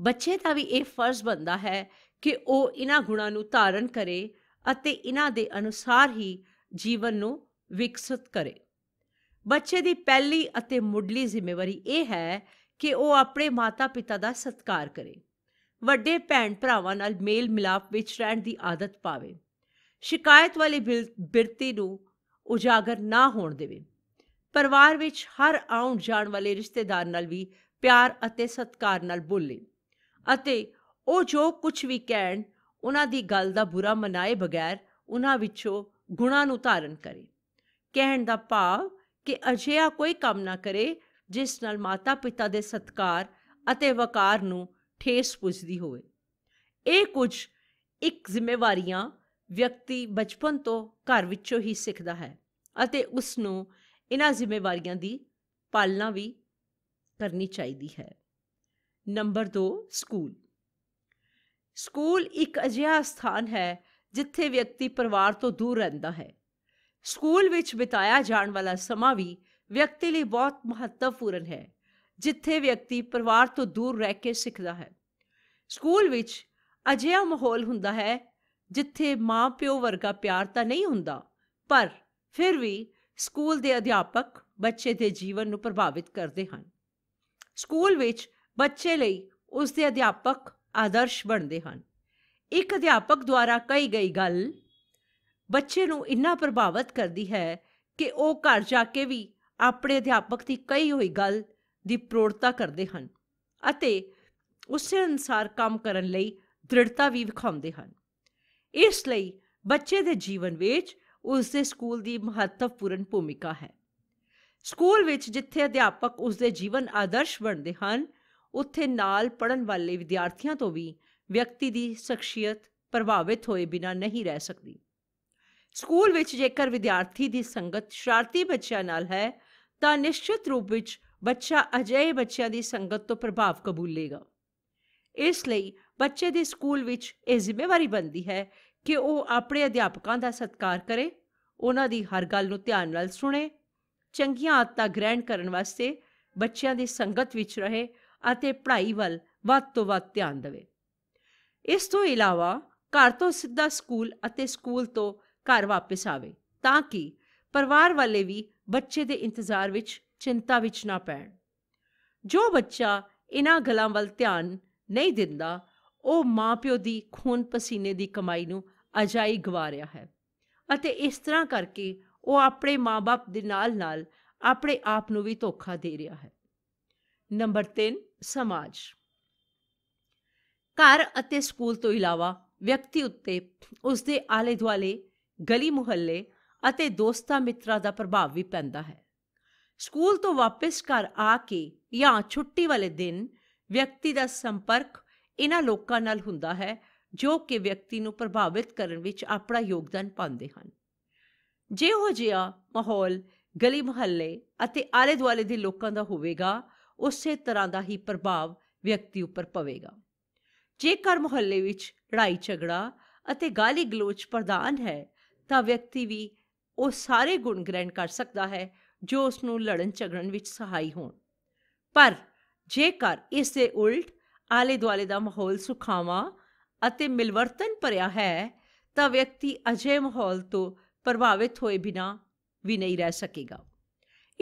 ਬੱਚੇ ਦਾ ਵੀ ਇਹ ਫਰਜ਼ ਬਣਦਾ ਹੈ ਕਿ ਉਹ ਇਹਨਾਂ ਗੁਣਾਂ ਨੂੰ ਧਾਰਨ ਕਰੇ ਅਤੇ ਇਹਨਾਂ ਦੇ ਅਨੁਸਾਰ ਹੀ ਜੀਵਨ ਨੂੰ ਵਿਕਸਿਤ ਕਰੇ ਬੱਚੇ ਦੀ ਪਹਿਲੀ ਅਤੇ ਮੁੱਢਲੀ ਜ਼ਿੰਮੇਵਾਰੀ ਇਹ ਹੈ ਕਿ ਉਹ ਆਪਣੇ ਮਾਤਾ-ਪਿਤਾ ਦਾ ਸਤਿਕਾਰ ਕਰੇ ਵੱਡੇ ਭੈਣ ਭਰਾਵਾਂ ਨਾਲ ਮੇਲ ਮਿਲਾਪ ਵਿੱਚ ਰਹਿਣ ਦੀ ਆਦਤ ਪਾਵੇ ਸ਼ਿਕਾਇਤ ਵਾਲੀ ਬਿਰਤੀ ਨੂੰ ਉਜਾਗਰ ਨਾ ਹੋਣ ਦੇਵੇ ਪਰਿਵਾਰ ਵਿੱਚ ਹਰ ਆਉਣ ਜਾਣ ਵਾਲੇ ਰਿਸ਼ਤੇਦਾਰ ਨਾਲ ਵੀ ਪਿਆਰ ਅਤੇ ਸਤਿਕਾਰ ਨਾਲ ਬੋਲੇ ਅਤੇ ਉਹ ਜੋ ਕੁਝ ਵੀ ਕਹਿਣ ਉਹਨਾਂ ਦੀ ਗੱਲ ਦਾ ਬੁਰਾ ਮਨਾਏ ਬਗੈਰ ਉਹਨਾਂ ਵਿੱਚੋਂ ਗੁਣਾ ਨੂੰ ਧਾਰਨ ਕਰੇ ਕਹਿਣ ਦਾ ਭਾਵ ਕਿ ਅਜਿਹਾ ਕੋਈ ਕੰਮ ਨਾ ਕਰੇ ਜਿਸ ਨਾਲ ਮਾਤਾ-ਪਿਤਾ ਦੇ ਸਤਕਾਰ ਅਤੇ ਵਕਾਰ ਨੂੰ ਠੇਸ ਪੁੱਜਦੀ ਹੋਵੇ ਇਹ ਕੁਝ ਇੱਕ ਜ਼ਿੰਮੇਵਾਰੀਆਂ ਵਿਅਕਤੀ ਬਚਪਨ ਤੋਂ ਘਰ ਵਿੱਚੋਂ ਹੀ ਸਿੱਖਦਾ ਹੈ ਅਤੇ ਉਸ ਨੂੰ ਇਹਨਾਂ ਜ਼ਿੰਮੇਵਾਰੀਆਂ ਦੀ ਪਾਲਣਾ ਵੀ ਕਰਨੀ ਚਾਹੀਦੀ ਹੈ ਨੰਬਰ 2 ਸਕੂਲ ਸਕੂਲ ਇੱਕ ਅਜਿਹਾ ਸਥਾਨ ਹੈ ਜਿੱਥੇ ਵਿਅਕਤੀ ਪਰਿਵਾਰ ਤੋਂ ਦੂਰ ਰਹਿੰਦਾ ਹੈ ਸਕੂਲ ਵਿੱਚ ਬਿਤਾਇਆ ਜਾਣ ਵਾਲਾ ਸਮਾਂ ਵੀ ਵਿਅਕਤੀ ਲਈ ਬਹੁਤ ਮਹੱਤਵਪੂਰਨ ਹੈ ਜਿੱਥੇ ਵਿਅਕਤੀ ਪਰਿਵਾਰ ਤੋਂ ਦੂਰ ਰਹਿ ਕੇ ਸਿੱਖਦਾ ਹੈ ਸਕੂਲ ਵਿੱਚ ਅਜਿਹਾ ਮਾਹੌਲ ਹੁੰਦਾ ਹੈ ਜਿੱਥੇ ਮਾਂ-ਪਿਓ ਵਰਗਾ ਪਿਆਰ ਤਾਂ ਨਹੀਂ ਹੁੰਦਾ ਪਰ ਫਿਰ ਵੀ ਸਕੂਲ ਦੇ ਅਧਿਆਪਕ ਬੱਚੇ ਦੇ ਜੀਵਨ ਨੂੰ ਪ੍ਰਭਾਵਿਤ ਕਰਦੇ ਹਨ ਸਕੂਲ ਵਿੱਚ ਬੱਚੇ ਲਈ ਉਸ ਦੇ ਅਧਿਆਪਕ ਆਦਰਸ਼ ਬਣਦੇ ਹਨ ਇੱਕ ਅਧਿਆਪਕ ਦੁਆਰਾ ਕਹੀ ਗਈ ਗੱਲ ਬੱਚੇ ਨੂੰ ਇੰਨਾ ਪ੍ਰਭਾਵਿਤ ਕਰਦੀ ਹੈ ਕਿ ਉਹ ਘਰ ਜਾ ਕੇ ਵੀ ਆਪਣੇ ਅਧਿਆਪਕ ਦੀ ਕਹੀ ਹੋਈ ਗੱਲ ਦੀ ਪ੍ਰੋੜਤਾ ਕਰਦੇ ਹਨ ਅਤੇ ਉਸੇ ਅਨਸਾਰ ਕੰਮ ਕਰਨ ਲਈ ਦ੍ਰਿੜਤਾ ਵੀ ਵਿਖਾਉਂਦੇ ਹਨ ਇਸ ਲਈ ਬੱਚੇ ਦੇ ਜੀਵਨ ਵਿੱਚ ਉਸ ਦੇ ਸਕੂਲ ਦੀ ਮਹੱਤਵਪੂਰਨ ਭੂਮਿਕਾ ਹੈ ਸਕੂਲ ਵਿੱਚ ਜਿੱਥੇ ਅਧਿਆਪਕ ਉਸ ਦੇ ਜੀਵਨ ਆਦਰਸ਼ ਬਣਦੇ ਹਨ ਉੱਥੇ ਨਾਲ ਪੜਨ ਵਾਲੇ ਵਿਦਿਆਰਥੀਆਂ ਤੋਂ ਵੀ ਵਿਅਕਤੀ ਦੀ ਸ਼ਖਸੀਅਤ ਪ੍ਰਭਾਵਿਤ ਹੋਏ ਬਿਨਾ ਨਹੀਂ ਰਹਿ ਸਕਦੀ ਸਕੂਲ ਵਿੱਚ ਜੇਕਰ ਵਿਦਿਆਰਥੀ ਦੀ ਸੰਗਤ ਸ਼ਰਾਰਤੀ ਬੱਚਿਆਂ ਨਾਲ ਹੈ ਤਾਂ ਨਿਸ਼ਚਿਤ ਰੂਪ ਵਿੱਚ ਬੱਚਾ ਅਜੇ ਬੱਚਿਆਂ ਦੀ ਸੰਗਤ ਤੋਂ ਪ੍ਰਭਾਵ ਕਬੂਲੇਗਾ ਇਸ ਲਈ ਬੱਚੇ ਦੇ ਸਕੂਲ ਵਿੱਚ ਇਹ ਜ਼ਿੰਮੇਵਾਰੀ ਬਣਦੀ ਹੈ ਕਿ ਉਹ ਆਪਣੇ ਅਧਿਆਪਕਾਂ ਦਾ ਸਤਿਕਾਰ ਕਰੇ ਉਹਨਾਂ ਦੀ ਹਰ ਗੱਲ ਨੂੰ ਧਿਆਨ ਨਾਲ ਸੁਣੇ ਚੰਗੀਆਂ ਆਦਤਾਂ ਗ੍ਰਹਿਣ ਕਰਨ ਵਾਸਤੇ ਬੱਚਿਆਂ ਦੀ ਸੰਗਤ ਵਿੱਚ ਰਹੇ ਅਤੇ ਪੜ੍ਹਾਈ ਵੱਲ ਵੱਧ ਤੋਂ ਵੱਧ ਧਿਆਨ ਦੇਵੇ ਇਸ ਤੋਂ ਇਲਾਵਾ ਘਰ ਤੋਂ ਸਿੱਧਾ ਸਕੂਲ ਅਤੇ ਸਕੂਲ ਤੋਂ ਘਰ ਵਾਪਸ ਆਵੇ ਤਾਂ ਕਿ ਪਰਿਵਾਰ ਵਾਲੇ ਵੀ ਬੱਚੇ ਦੇ ਇੰਤਜ਼ਾਰ ਵਿੱਚ ਚਿੰਤਾ ਵਿੱਚ ਨਾ ਪੈਣ ਜੋ ਬੱਚਾ ਇਹਨਾਂ ਗੱਲਾਂ ਵੱਲ ਧਿਆਨ ਨਹੀਂ ਦਿੰਦਾ ਉਹ ਮਾਪਿਓ ਦੀ ਖੂਨ ਪਸੀਨੇ ਦੀ ਕਮਾਈ ਨੂੰ ਅਜਾਈ ਗਵਾ ਰਿਹਾ ਹੈ ਅਤੇ ਇਸ ਤਰ੍ਹਾਂ ਕਰਕੇ ਉਹ ਆਪਣੇ ਮਾਪੇ ਦੇ ਨਾਲ-ਨਾਲ ਆਪਣੇ ਆਪ ਨੂੰ ਵੀ ਧੋਖਾ ਦੇ ਰਿਹਾ ਹੈ ਨੰਬਰ 3 ਸਮਾਜ ਘਰ ਅਤੇ ਸਕੂਲ ਤੋਂ ਇਲਾਵਾ ਵਿਅਕਤੀ ਉੱਤੇ ਉਸ ਦੇ ਆਲੇ-ਦੁਆਲੇ ਗਲੀ ਮੁਹੱਲੇ ਅਤੇ ਦੋਸਤਾਂ ਮਿੱਤਰਾਂ ਦਾ ਪ੍ਰਭਾਵ ਵੀ ਪੈਂਦਾ ਹੈ ਸਕੂਲ ਤੋਂ ਵਾਪਸ ਘਰ ਆ ਕੇ ਜਾਂ ਛੁੱਟੀ ਵਾਲੇ ਦਿਨ ਵਿਅਕਤੀ ਦਾ ਸੰਪਰਕ ਇਹਨਾਂ ਲੋਕਾਂ ਨਾਲ ਹੁੰਦਾ ਹੈ ਜੋ ਕਿ ਵਿਅਕਤੀ ਨੂੰ ਪ੍ਰਭਾਵਿਤ ਕਰਨ ਵਿੱਚ ਆਪਣਾ ਯੋਗਦਾਨ ਪਾਉਂਦੇ ਹਨ ਜਿਹੋ ਜਿਹਾ ਮਾਹੌਲ ਗਲੀ ਮੁਹੱਲੇ ਅਤੇ ਆਲੇ ਦੁਆਲੇ ਦੇ ਲੋਕਾਂ ਦਾ ਹੋਵੇਗਾ ਉਸੇ ਤਰ੍ਹਾਂ ਦਾ ਹੀ ਪ੍ਰਭਾਵ ਵਿਅਕਤੀ ਉੱਪਰ ਪਵੇਗਾ ਜੇਕਰ ਮੁਹੱਲੇ ਵਿੱਚ ਲੜਾਈ ਝਗੜਾ ਅਤੇ ਗਾਲੀ ਗਲੋਚ ਪ੍ਰਦਾਨ ਹੈ ਤਾਂ ਵਿਅਕਤੀ ਵੀ ਉਹ ਸਾਰੇ ਗੁਣ ਗ੍ਰਹਿਣ ਕਰ ਸਕਦਾ ਹੈ ਜੋ ਉਸ ਨੂੰ ਲੜਨ ਝਗੜਨ ਵਿੱਚ ਸਹਾਈ ਹੋਣ ਪਰ ਜੇਕਰ ਇਸ ਦੇ ਉਲਟ ਆਲੇ ਦੁਆਲੇ ਦਾ ਮਾਹੌਲ ਸੁਖਾਵਾ ਅਤੇ ਮਿਲਵਰਤਨ ਭਰਿਆ ਹੈ ਤਾਂ ਵਿਅਕਤੀ ਅਜੇ ਮਾਹੌਲ ਤੋਂ ਪ੍ਰਭਾਵਿਤ ਹੋਏ ਬਿਨਾ ਵੀ ਨਹੀਂ ਰਹਿ ਸਕੇਗਾ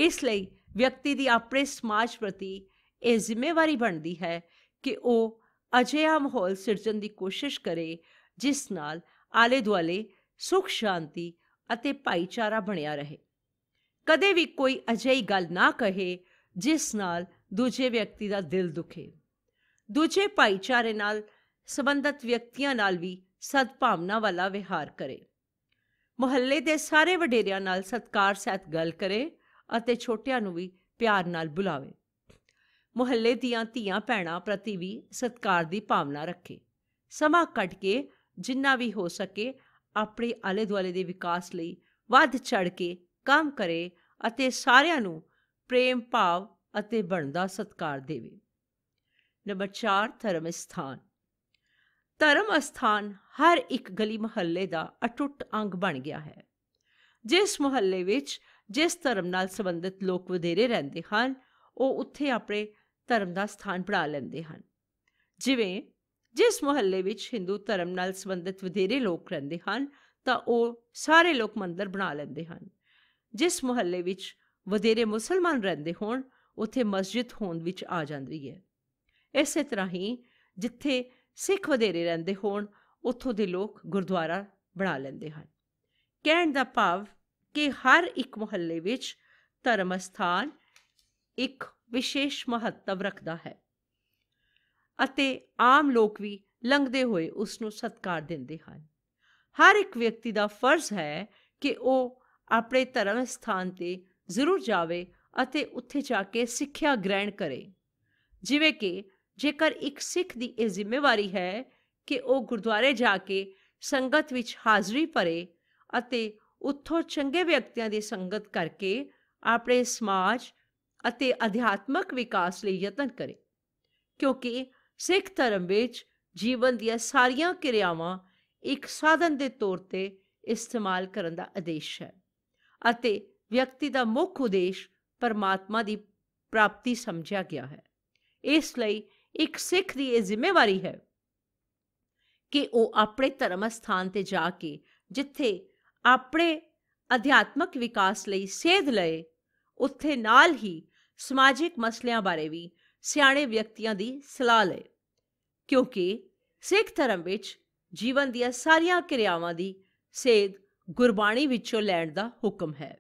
ਇਸ ਲਈ ਵਿਅਕਤੀ ਦੀ ਆਪਣੇ ਸਮਾਜ ਪ੍ਰਤੀ ਇਹ ਜ਼ਿੰਮੇਵਾਰੀ ਬਣਦੀ ਹੈ ਕਿ ਉਹ ਅਜਿਹਾ ਮਾਹੌਲ ਸਿਰਜਣ ਦੀ ਕੋਸ਼ਿਸ਼ ਕਰੇ ਜਿਸ ਨਾਲ ਆਲੇ ਦੁਆਲੇ ਸੁਖ ਸ਼ਾਂਤੀ ਅਤੇ ਭਾਈਚਾਰਾ ਬਣਿਆ ਰਹੇ ਕਦੇ ਵੀ ਕੋਈ ਅਜਿਹੀ ਗੱਲ ਨਾ ਕਹੇ ਜਿਸ ਨਾਲ ਦੂਜੇ ਵਿਅਕਤੀ ਦਾ ਦਿਲ ਦੁਖੇ ਦੂਜੇ ਭਾਈਚਾਰੇ ਨਾਲ ਸੰਬੰਧਤ ਵਿਅਕਤੀਆਂ ਨਾਲ ਵੀ ਸਦਭਾਵਨਾ ਵਾਲਾ ਵਿਹਾਰ ਕਰੇ ਮੁਹੱਲੇ ਦੇ ਸਾਰੇ ਵਡੇਰਿਆਂ ਨਾਲ ਸਤਕਾਰ ਸਹਿਤ ਗੱਲ ਕਰੇ ਅਤੇ ਛੋਟਿਆਂ ਨੂੰ ਵੀ ਪਿਆਰ ਨਾਲ ਬੁਲਾਵੇ ਮੁਹੱਲੇ ਦੀਆਂ ਧੀਆਂ ਭੈਣਾਂ ਪ੍ਰਤੀ ਵੀ ਸਤਕਾਰ ਦੀ ਭਾਵਨਾ ਰੱਖੇ ਸਮਾਂ ਕੱਢ ਕੇ ਜਿੰਨਾ ਵੀ ਹੋ ਸਕੇ ਆਪਣੇ ਆਲੇ ਦੁਆਲੇ ਦੇ ਵਿਕਾਸ ਲਈ ਵੱਧ ਚੜ ਕੇ ਕੰਮ ਕਰੇ ਅਤੇ ਸਾਰਿਆਂ ਨੂੰ ਪ੍ਰੇਮ ਭਾਵ ਅਤੇ ਬਣਦਾ ਸਤਕਾਰ ਦੇਵੇ ਨੰਬਰ 4 ਧਰਮ ਸਥਾਨ ਧਰਮ ਸਥਾਨ ਹਰ ਇੱਕ ਗਲੀ ਮੁਹੱਲੇ ਦਾ ਅਟੁੱਟ ਅੰਗ ਬਣ ਗਿਆ ਹੈ ਜਿਸ ਮੁਹੱਲੇ ਵਿੱਚ ਜਿਸ ਧਰਮ ਨਾਲ ਸੰਬੰਧਿਤ ਲੋਕ ਵਧੇਰੇ ਰਹਿੰਦੇ ਹਨ ਉਹ ਉੱਥੇ ਆਪਣੇ ਧਰਮ ਦਾ ਸਥਾਨ ਬਣਾ ਲੈਂਦੇ ਹਨ ਜਿਵੇਂ ਜਿਸ ਮੁਹੱਲੇ ਵਿੱਚ ਹਿੰਦੂ ਧਰਮ ਨਾਲ ਸੰਬੰਧਿਤ ਵਧੇਰੇ ਲੋਕ ਰਹਿੰਦੇ ਹਨ ਤਾਂ ਉਹ ਸਾਰੇ ਲੋਕ ਮੰਦਰ ਬਣਾ ਲੈਂਦੇ ਹਨ ਜਿਸ ਮੁਹੱਲੇ ਵਿੱਚ ਵਧੇਰੇ ਮੁਸਲਮਾਨ ਰਹਿੰਦੇ ਹੋਣ ਉੱਥੇ ਮਸਜਿਦ ਹੋਣ ਵਿੱਚ ਆ ਜਾਂਦੀ ਹੈ ਇਸੇ ਤਰ੍ਹਾਂ ਹੀ ਜਿੱਥੇ ਸਿੱਖ ਵਧੇਰੇ ਰਹਿੰਦੇ ਹੋਣ ਉੱਥੋਂ ਦੇ ਲੋਕ ਗੁਰਦੁਆਰਾ ਬਣਾ ਲੈਂਦੇ ਹਨ ਕਹਿਣ ਦਾ ਭਾਵ ਕਿ ਹਰ ਇੱਕ ਮੁਹੱਲੇ ਵਿੱਚ ਧਰਮ ਸਥਾਨ ਇੱਕ ਵਿਸ਼ੇਸ਼ ਮਹੱਤਵ ਰੱਖਦਾ ਹੈ ਅਤੇ ਆਮ ਲੋਕ ਵੀ ਲੰਘਦੇ ਹੋਏ ਉਸ ਨੂੰ ਸਤਕਾਰ ਦਿੰਦੇ ਹਨ ਹਰ ਇੱਕ ਵਿਅਕਤੀ ਦਾ ਫਰਜ਼ ਹੈ ਕਿ ਉਹ ਆਪਣੇ ਧਰਮ ਸਥਾਨ ਤੇ ਜ਼ਰੂਰ ਜਾਵੇ ਅਤੇ ਉੱਥੇ ਜਾ ਕੇ ਸਿੱਖਿਆ ਗ੍ਰਹਿਣ ਕਰੇ ਜਿਵੇਂ ਕਿ ਜੇਕਰ ਇੱਕ ਸਿੱਖ ਦੀ ਇਹ ਜ਼ਿੰਮੇਵਾਰੀ ਹੈ ਕਿ ਉਹ ਗੁਰਦੁਆਰੇ ਜਾ ਕੇ ਸੰਗਤ ਵਿੱਚ ਹਾਜ਼ਰੀ ਭਰੇ ਅਤੇ ਉੱਥੋਂ ਚੰਗੇ ਵਿਅਕਤੀਆਂ ਦੀ ਸੰਗਤ ਕਰਕੇ ਆਪਣੇ ਸਮਾਜ ਅਤੇ ਅਧਿਆਤਮਕ ਵਿਕਾਸ ਲਈ ਯਤਨ ਕਰੇ ਕਿਉਂਕਿ ਸਿੱਖ ਧਰਮ ਵਿੱਚ ਜੀਵਨ ਦੀਆਂ ਸਾਰੀਆਂ ਕਿਰਿਆਵਾਂ ਇੱਕ ਸਾਧਨ ਦੇ ਤੌਰ ਤੇ ਇਸਤੇਮਾਲ ਕਰਨ ਦਾ ਆਦੇਸ਼ ਹੈ ਅਤੇ ਵਿਅਕਤੀ ਦਾ ਮੁੱਖ ਉਦੇਸ਼ ਪਰਮਾਤਮਾ ਦੀ ਪ੍ਰਾਪਤੀ ਸਮਝਿਆ ਗਿਆ ਹੈ ਇਸ ਲਈ ਇੱਕ ਸਿੱਖ ਦੀ ਇਹ ਜ਼ਿੰਮੇਵਾਰੀ ਹੈ ਕਿ ਉਹ ਆਪਣੇ ਧਰਮ ਸਥਾਨ ਤੇ ਜਾ ਕੇ ਜਿੱਥੇ ਆਪਣੇ ਅਧਿਆਤਮਕ ਵਿਕਾਸ ਲਈ ਸੇਧ ਲਏ ਉੱਥੇ ਨਾਲ ਹੀ ਸਮਾਜਿਕ ਮਸਲਿਆਂ ਬਾਰੇ ਵੀ ਸਿਆਣੇ ਵਿਅਕਤੀਆਂ ਦੀ ਸਲਾਹ ਲਏ ਕਿਉਂਕਿ ਸਿੱਖ ਧਰਮ ਵਿੱਚ ਜੀਵਨ ਦੀਆਂ ਸਾਰੀਆਂ ਕਿਰਿਆਵਾਂ ਦੀ ਸੇਧ ਗੁਰਬਾਣੀ ਵਿੱਚੋਂ ਲੈਣ ਦਾ ਹੁਕਮ ਹੈ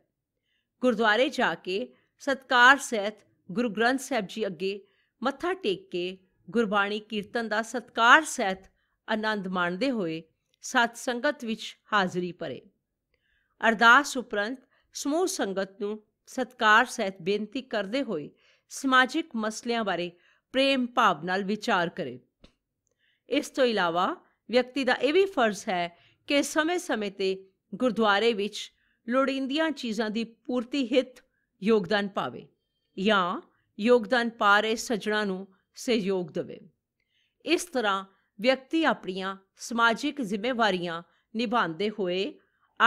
ਗੁਰਦੁਆਰੇ ਜਾ ਕੇ ਸਤਕਾਰ ਸਹਿਤ ਗੁਰੂ ਗ੍ਰੰਥ ਸਾਹਿਬ ਜੀ ਅੱਗੇ ਮੱਥਾ ਟੇਕ ਕੇ ਗੁਰਬਾਣੀ ਕੀਰਤਨ ਦਾ ਸਤਕਾਰ ਸਹਿਤ ਆਨੰਦ ਮਾਣਦੇ ਹੋਏ ਸਤ ਸੰਗਤ ਵਿੱਚ ਹਾਜ਼ਰੀ ਭਰੇ ਅਰਦਾਸ ਉਪਰੰਤ ਸਮੂਹ ਸੰਗਤ ਨੂੰ ਸਤਕਾਰ ਸਹਿਤ ਬੇਨਤੀ ਕਰਦੇ ਹੋਏ ਸਮਾਜਿਕ ਮਸਲਿਆਂ ਬਾਰੇ ਪ੍ਰੇਮ ਭਾਵ ਨਾਲ ਵਿਚਾਰ ਕਰੇ ਇਸ ਤੋਂ ਇਲਾਵਾ ਵਿਅਕਤੀ ਦਾ ਇਹ ਵੀ ਫਰਜ਼ ਹੈ ਕਿ ਸਮੇਂ-ਸਮੇਂ ਤੇ ਗੁਰਦੁਆਰੇ ਵਿੱਚ ਲੋੜੀਂਦੀਆਂ ਚੀਜ਼ਾਂ ਦੀ ਪੂਰਤੀ ਹਿੱਤ ਯੋਗਦਾਨ ਪਾਵੇ ਜਾਂ ਯੋਗਦਾਨ ਪਾ ਰਹੇ ਸੱਜਣਾ ਨੂੰ ਸਹਿਯੋਗ ਦੇਵੇ ਇਸ ਤਰ੍ਹਾਂ ਵਿਅਕਤੀ ਆਪਣੀਆਂ ਸਮਾਜਿਕ ਜ਼ਿੰਮੇਵਾਰੀਆਂ ਨਿਭਾਉਂਦੇ ਹੋਏ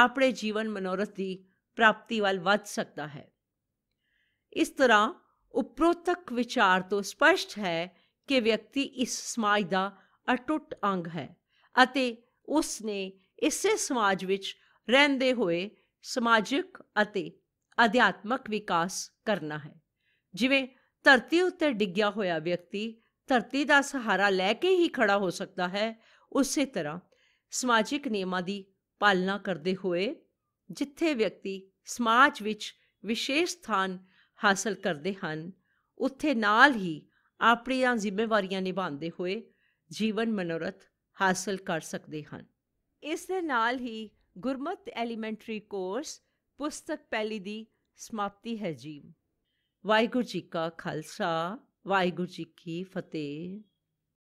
ਆਪਣੇ ਜੀਵਨ ਮਨੋਰਥ ਦੀ ਪ੍ਰਾਪਤੀ ਵੱਲ ਵੱਧ ਸਕਦਾ ਹੈ ਇਸ ਤਰ੍ਹਾਂ ਉਪਰੋਤਕ ਵਿਚਾਰ ਤੋਂ ਸਪਸ਼ਟ ਹੈ ਕਿ ਵਿਅਕਤੀ ਇਸ ਸਮਾਜ ਦਾ ਅਟੁੱਟ ਅੰਗ ਹੈ ਅਤੇ ਉਸ ਨੇ ਇਸੇ ਸਮਾਜ ਵਿੱਚ ਰਹਿੰਦੇ ਹੋਏ ਸਮਾਜਿਕ ਅਤੇ ਅਧਿਆਤਮਕ ਵਿਕਾਸ ਕਰਨਾ ਹੈ ਜਿਵੇਂ ਧਰਤੀ ਉੱਤੇ ਡਿੱਗਿਆ ਹੋਇਆ ਵਿਅਕਤੀ ਧਰਤੀ ਦਾ ਸਹਾਰਾ ਲੈ ਕੇ ਹੀ ਖੜਾ ਹੋ ਸਕਦਾ ਹੈ ਉਸੇ ਤਰ੍ਹਾਂ ਸਮਾਜਿਕ ਨਿਯਮਾਂ ਦੀ ਪਾਲਣਾ ਕਰਦੇ ਹੋਏ ਜਿੱਥੇ ਵਿਅਕਤੀ ਸਮਾਜ ਵਿੱਚ ਵਿਸ਼ੇਸ਼ ਸਥਾਨ ਹਾਸਲ ਕਰਦੇ ਹਨ ਉੱਥੇ ਨਾਲ ਹੀ ਆਪਣੀਆਂ ਜ਼ਿੰਮੇਵਾਰੀਆਂ ਨਿਭਾਉਂਦੇ ਹੋਏ ਜੀਵਨ ਮਨੋਰਥ ਹਾਸਲ ਕਰ ਸਕਦੇ ਹਨ ਇਸ ਦੇ ਨਾਲ ਹੀ ਗੁਰਮਤ ਐਲੀਮੈਂਟਰੀ ਕੋਰਸ ਪੁਸਤਕ ਪਹਿਲੀ ਦੀ ਸਮਾਪਤੀ ਹੈ ਜੀ ਵਾਹਿਗੁਰੂ ਜੀ ਕਾ ਖਾਲਸਾ ਵਾਹਿਗੁਰੂ ਜੀ ਕੀ ਫਤਿਹ